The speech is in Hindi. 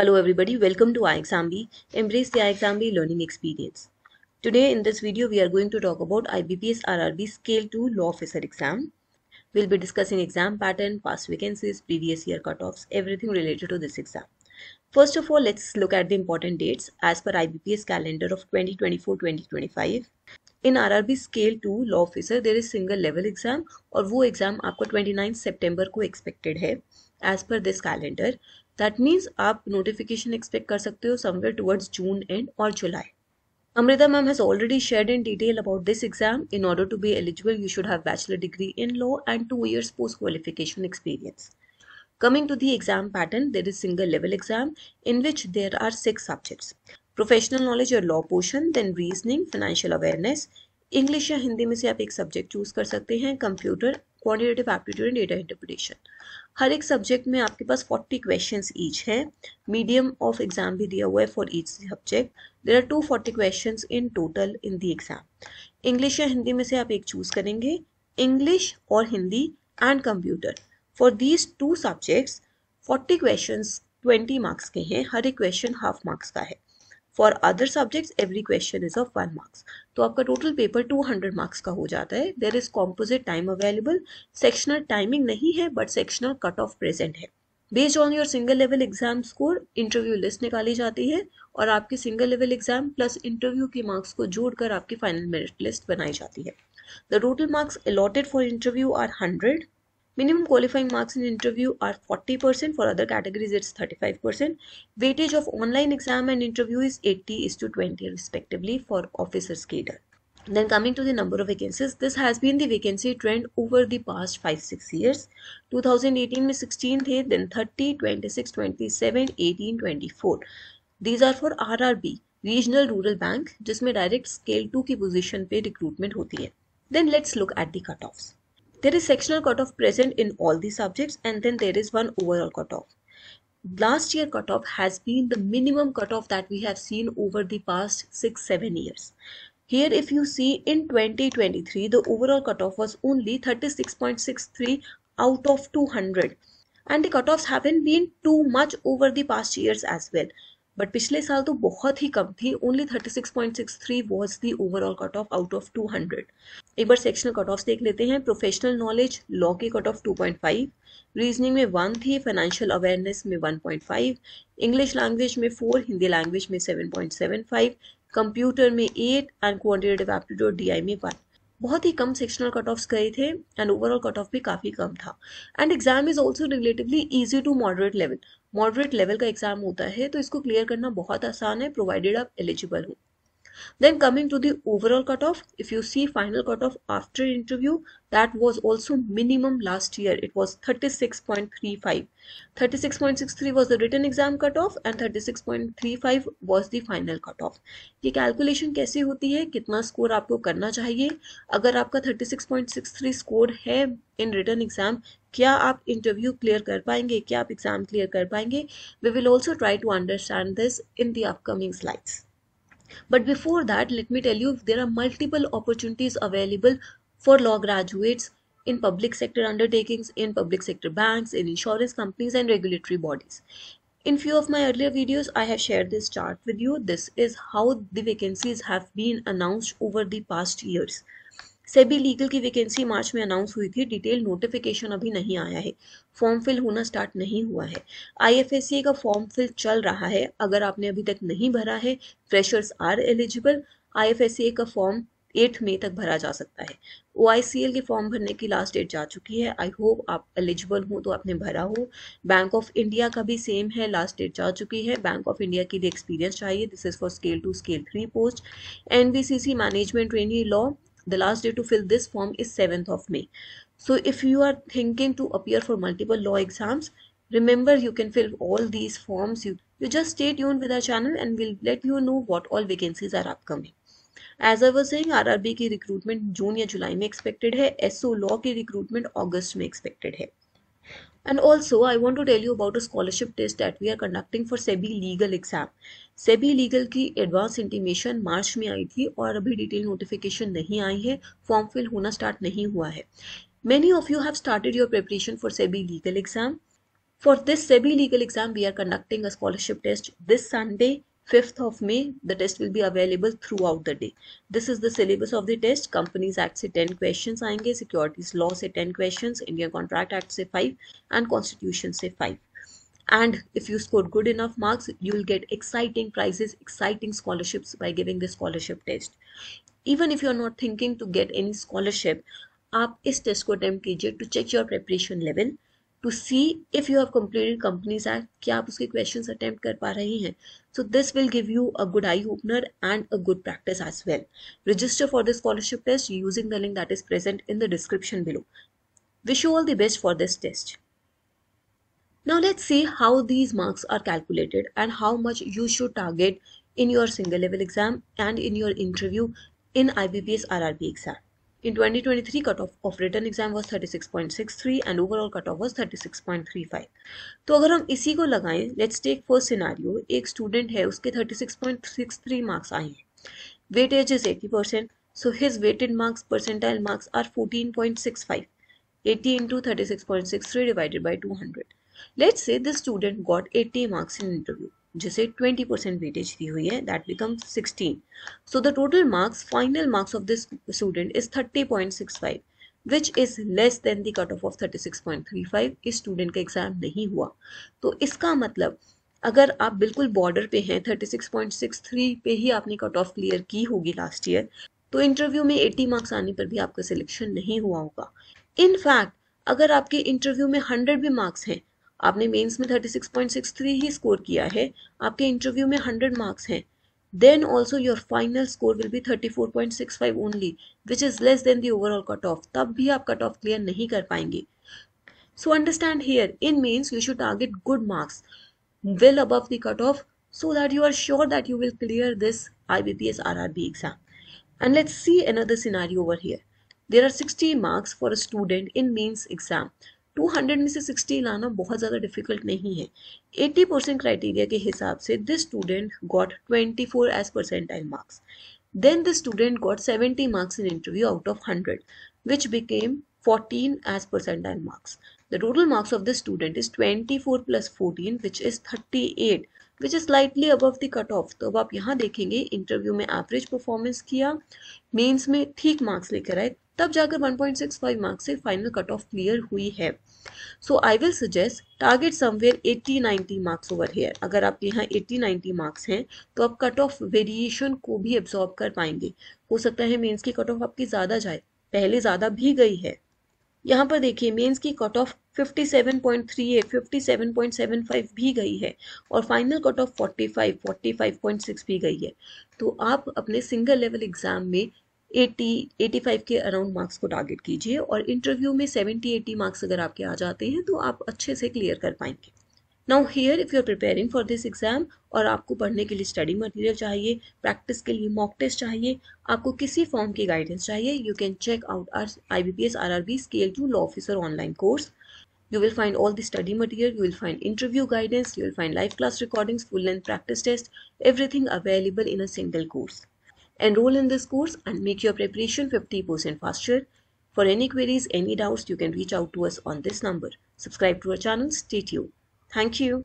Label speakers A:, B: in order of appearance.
A: Hello everybody, welcome to iExamBe. Embrace the iExamBe learning experience. Today in this video we are going to talk about IBPS RRB Scale 2 Law Officer exam. We'll be discussing exam pattern, past vacancies, previous year cutoffs, everything related to this exam. First of all, let's look at the important dates as per IBPS calendar of 2024-2025. In RRB Scale 2 Law Officer, there is single level exam or wo exam आपको 29 September ko expected hai as per this calendar. That means आप नोटिफिकेशन एक्सपेक्ट कर सकते हो समवेयर टुवर्ड्स जून एंड और जुलाई Amrita ma'am has already shared in detail about this exam in order to be eligible you should have bachelor degree in law and two years post qualification experience coming to the exam pattern there is single level exam in which there are six subjects professional knowledge और law portion then reasoning financial awareness English या हिंदी में से आप एक सब्जेक्ट चूज कर सकते हैं computer quantitative aptitude data interpretation हर एक सब्जेक्ट में आपके पास फोर्टी क्वेश्चन ईच हैं मीडियम ऑफ एग्जाम भी दिया हुआ है for each subject there are two forty question in total in the exam English या हिंदी में से आप एक चूज करेंगे इंग्लिश और Hindi and computer for these two subjects forty question twenty marks के हैं हर एक क्वेश्चन हाफ मार्क्स का है for other subject every question is of one marks तो आपका total paper two hundred marks का हो जाता है there is composite time available sectional timing नहीं है but sectional cut off present है based on your single level exam score interview list निकाली जाती है और आपके single level exam plus interview के मार्क्स को जोड़कर आपकी फाइनल मेरिट लिस्ट बनाई जाती है the total marks allotted for interview are hundred Minimum qualifying marks in interview are 40%, for other categories it's 35%. Weightage of online exam and interview is 80 is to 20 respectively for officers cadre. Then coming to the number of vacancies, this has been the vacancy trend over the past 5-6 years. 2018 में 16 then 30, 26, 27, 18, 24. These are for RRB, Regional Rural Bank, जिसमें direct scale 2 ki position pe recruitment hoti hai. Then let's look at the cutoffs. There is sectional cutoff present in all the subjects and then there is one overall cutoff. Last year cutoff has been the minimum cutoff that we have seen over the past 6-7 years. Here if you see in 2023 the overall cutoff was only 36.63 out of 200 and the cutoffs haven't been too much over the past years as well. But पिछले साल तो बहुत ही कम थी only 36.63 was the overall cut off out of 200 एक बार सेक्शनल कट ऑफ देख लेते हैं प्रोफेशनल नॉलेज लॉ के कट ऑफ 2.5 रीजनिंग में वन थी फाइनेंशियल अवेयरनेस में 1.5 इंग्लिश लैंग्वेज में फोर हिंदी लैंग्वेज में 7.75 कंप्यूटर में eight and quantitative aptitude D में वन बहुत ही कम सेक्शनल कट ऑफ्स गए थे एंड ओवरऑल कट ऑफ भी काफ़ी कम था and exam is also relatively easy to moderate level moderate level का एग्जाम होता है तो इसको क्लियर करना बहुत आसान है प्रोवाइडेड आप एलिजिबल हो then coming to the overall cut off if you see final cut off after interview that was also minimum last year it was thirty six point the written exam cut off and thirty six the final cut off ये कैलकुलेशन कैसी होती है कितना स्कोर आपको करना चाहिए अगर आपका थर्टी सिक्स थ्री स्कोर है इन रिटर्न एग्जाम क्या आप इंटरव्यू क्लियर कर पाएंगे क्या आप एग्जाम क्लियर कर पाएंगे we will also try to understand this in the upcoming slides but before that let me tell you there are multiple opportunities available for law graduates in public sector undertakings in public sector bank in insurance companies and regulatory bodies in few of my earlier videos I have share this start with you this is how the vacancies have been announced over the past years SEBI legal की वैकेंसी मार्च में अनाउंस हुई थी डिटेल नोटिफिकेशन अभी नहीं आया है फॉर्म फिल होना स्टार्ट नहीं हुआ है आईएफएससी का फॉर्म फिल चल रहा है अगर आपने अभी तक नहीं भरा है फ्रेशर्स आर एलिजिबल आई का फॉर्म एट मई तक भरा जा सकता है ओ के फॉर्म भरने की लास्ट डेट जा चुकी है आई होप आप एलिजिबल हो तो आपने भरा हो बैंक ऑफ इंडिया का भी सेम है लास्ट डेट जा चुकी है बैंक ऑफ इंडिया की भी एक्सपीरियंस चाहिए this is for scale two scale three post NBCC management training law The last day to fill this form is 7th of May. So if you are thinking to appear for multiple law exams, remember you can fill all these forms. You, you just stay tuned with our channel and we'll let you know what all vacancies are upcoming. As I was saying, RRB recruitment recruitment June या जुलाई में एक्सपेक्टेड है SO law की recruitment August में expected है And also, I want to tell you about a scholarship test that we are conducting for SEBI legal exam. SEBI legal ki advance intimation march mein aayi thi aur abhi detail notification nahi aayi hai form fill hona start nahi hua hai Many of you have started your preparation for SEBI legal exam. For this SEBI legal exam, we are conducting a scholarship test this Sunday 5th of May, the test will be available throughout the day. This is the syllabus of the test. Companies Act say 10 questions आएंगे Securities Law say 10 questions, Indian Contract Act say 5 and Constitution say 5. And if you score good enough marks, you will get exciting prizes, exciting scholarships by giving the scholarship test. Even if you are not thinking to get any scholarship, आप इस test को attempt to check your preparation level. To see if you have completed companies act क्या आप उसके क्वेश्चन अटेम्प्ट कर पा रहे हैं so this will give you a good eye opener and a good practice as well register for the scholarship test using the link that is present in the description below Wish you all the best for this test. Now let's see how these marks are calculated and how much you should target in your single level exam and in your interview in IBPS RRB exam. In 2023, cutoff of written exam was 36.63 and overall cutoff was 36.35. तो अगर हम इसी को लगाएं let's take first scenario. एक student है उसके 36.63 marks आए हैं weightage is 80 percent, so his weighted marks percentile marks are 14.65 80 into 36.63 divided by 200. Let's say this student got 80 marks in interview. जिसे 20 परसेंट वेटेज दी हुई है that become 16 so the total marks final marks of this student is 30.65 which is less than the cut off of 36.35 इस स्टूडेंट का एग्जाम नहीं हुआ तो इसका मतलब अगर आप बिल्कुल बॉर्डर पे हैं 36.63 पे ही आपने कट ऑफ क्लियर की होगी लास्ट ईयर तो इंटरव्यू में 80 मार्क्स आने पर भी आपका सिलेक्शन नहीं हुआ होगा इनफैक्ट अगर आपके इंटरव्यू में 100 भी मार्क्स हैं आपने मेंस में 36.63 ही स्कोर किया है आपके इंटरव्यू में 100 मार्क्स हैं then also your final score will be 34.65 only which is less than the overall cut off तब भी आप कट ऑफ क्लियर नहीं कर पाएंगे so understand here in mains you should target good marks well above the cut off so that you are sure that you will clear this I B P S R R B exam and let's see another scenario over here there are sixty marks for a student in mains exam 200 में से 60 लाना बहुत ज़्यादा डिफिकल्ट नहीं है 80 परसेंट क्राइटेरिया के हिसाब से this student got 24 four as percentile marks then this student got 70 marks in interview out of 100 which became 14 as percentile marks. The total marks of this student is 24 fourteen which is thirty eight which is slightly above the cut off तो अब आप यहाँ देखेंगे इंटरव्यू में एवरेज परफॉर्मेंस किया मेन्स में ठीक मार्क्स लेकर आए तब जाकर 1.65 मार्क्स से फाइनल कट ऑफ क्लियर हुई है so I will suggest target somewhere 80 90 मार्क्स ओवर हेयर अगर आपके यहाँ 80 90 मार्क्स हैं तो आप कट ऑफ वेरिएशन को भी एब्जॉर्ब कर पाएंगे हो सकता है मेंस की कट ऑफ आपकी ज़्यादा जाए पहले ज़्यादा भी गई है यहाँ पर देखिए मेंस की कट ऑफ 57.38, 57.75 भी गई है और फाइनल कट ऑफ 45, 45.6 भी गई है तो आप अपने सिंगल लेवल एग्जाम में 80 85 के अराउंड मार्क्स को टारगेट कीजिए और इंटरव्यू में 70 80 मार्क्स अगर आपके आ जाते हैं तो आप अच्छे से क्लियर कर पाएंगे now here if you are preparing for this exam और आपको पढ़ने के लिए स्टडी मटेरियल चाहिए प्रैक्टिस के लिए मॉक टेस्ट चाहिए आपको किसी फॉर्म की गाइडेंस चाहिए you can check out R I B P S R R B scale two law officer online course you will find all the study material you will find interview guidance you will find live class recordings full length practice test everything available in a single course Enroll in this course and make your preparation 50% faster. For any queries, any doubts, you can reach out to us on this number. Subscribe to our channel. Stay tuned. Thank you.